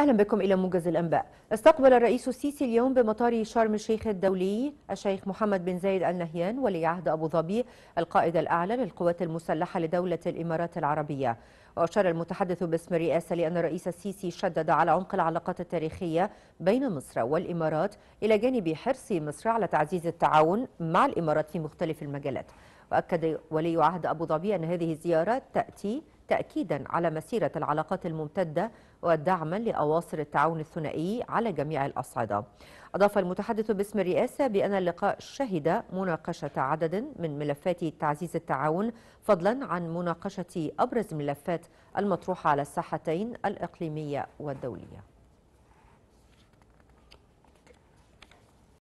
أهلا بكم إلى موجز الأنباء استقبل الرئيس السيسي اليوم بمطار شرم الشيخ الدولي الشيخ محمد بن زايد آل نهيان ولي عهد أبو ظبي القائد الأعلى للقوات المسلحة لدولة الإمارات العربية وأشار المتحدث باسم الرئاسة لأن الرئيس السيسي شدد على عمق العلاقات التاريخية بين مصر والإمارات إلى جانب حرص مصر على تعزيز التعاون مع الإمارات في مختلف المجالات وأكد ولي عهد أبو ظبي أن هذه الزيارة تأتي تأكيدا على مسيرة العلاقات الممتدة ودعما لأواصر التعاون الثنائي على جميع الأصعدة أضاف المتحدث باسم الرئاسة بأن اللقاء شهد مناقشة عدد من ملفات تعزيز التعاون فضلا عن مناقشة أبرز ملفات المطروحة على الساحتين الإقليمية والدولية